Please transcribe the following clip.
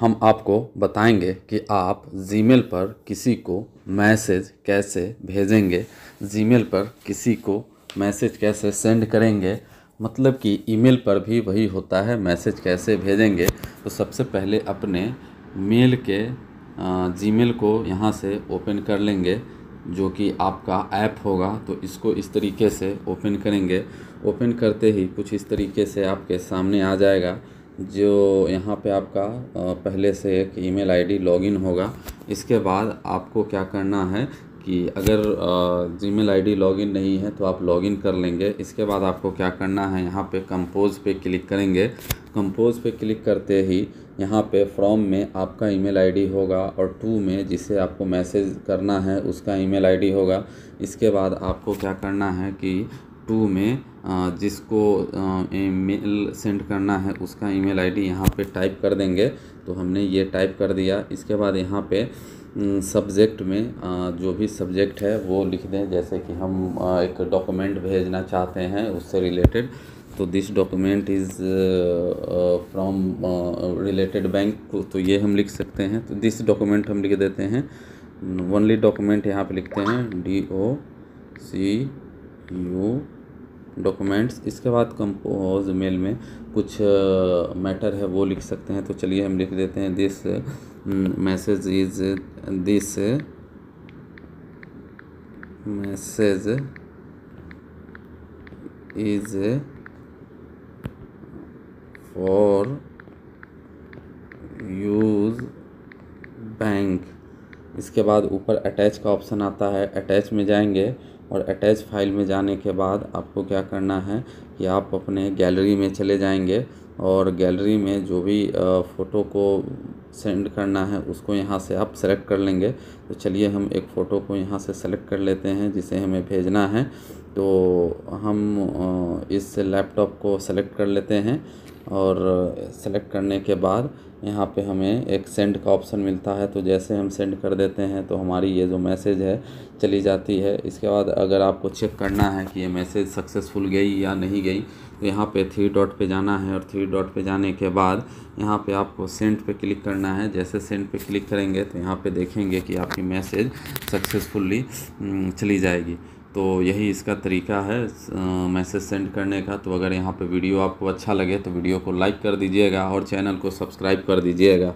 हम आपको बताएंगे कि आप जीमेल पर किसी को मैसेज कैसे भेजेंगे जीमेल पर किसी को मैसेज कैसे सेंड करेंगे मतलब कि ईमेल पर भी वही होता है मैसेज कैसे भेजेंगे तो सबसे पहले अपने मेल के जीमेल को यहाँ से ओपन कर लेंगे जो कि आपका ऐप होगा तो इसको इस तरीके से ओपन करेंगे ओपन करते ही कुछ इस तरीके से आपके सामने आ जाएगा जो यहाँ पे आपका पहले से एक ईमेल आईडी लॉगिन होगा इसके बाद आपको क्या करना है कि अगर जी मेल आई लॉगिन नहीं है तो आप लॉगिन कर लेंगे इसके बाद आपको क्या करना है यहाँ पे कंपोज पे क्लिक करेंगे कंपोज पे क्लिक करते ही यहाँ पे फ्रॉम में आपका ईमेल आईडी होगा और टू में जिसे आपको मैसेज करना है उसका ईमेल आईडी होगा इसके बाद आपको क्या करना है कि टू में जिसको ईमेल सेंड करना है उसका ईमेल आईडी यहाँ पे टाइप कर देंगे तो हमने ये टाइप कर दिया इसके बाद यहाँ पे सब्जेक्ट में जो भी सब्जेक्ट है वो लिख दें जैसे कि हम एक डॉक्यूमेंट भेजना चाहते हैं उससे रिलेटेड तो this document is from related bank तो ये हम लिख सकते हैं तो दिस डॉक्यूमेंट हम लिख देते हैं ओनली डॉक्यूमेंट यहाँ पे लिखते हैं D O C U documents इसके बाद कंपोज मेल में कुछ मैटर है वो लिख सकते हैं तो चलिए हम लिख देते हैं this message is this message is for use bank इसके बाद ऊपर अटैच का ऑप्शन आता है अटैच में जाएंगे और अटैच फाइल में जाने के बाद आपको क्या करना है कि आप अपने गैलरी में चले जाएंगे और गैलरी में जो भी फ़ोटो को सेंड करना है उसको यहाँ से आप सेलेक्ट कर लेंगे तो चलिए हम एक फ़ोटो को यहाँ से सेलेक्ट कर लेते हैं जिसे हमें भेजना है तो हम इस लैपटॉप को सेलेक्ट कर लेते हैं और सेलेक्ट करने के बाद यहाँ पे हमें एक सेंड का ऑप्शन मिलता है तो जैसे हम सेंड कर देते हैं तो हमारी ये जो मैसेज है चली जाती है इसके बाद अगर आपको चेक करना है कि ये मैसेज सक्सेसफुल गई या नहीं गई तो यहाँ पे थ्री डॉट पे जाना है और थ्री डॉट पे जाने के बाद यहाँ पे आपको सेंड पे क्लिक करना है जैसे सेंड पे क्लिक करेंगे तो यहाँ पर देखेंगे कि आपकी मैसेज हम्म, सक्सेसफुल्ली चली जाएगी तो यही इसका तरीका है मैसेज सेंड करने का तो अगर यहाँ पे वीडियो आपको अच्छा लगे तो वीडियो को लाइक कर दीजिएगा और चैनल को सब्सक्राइब कर दीजिएगा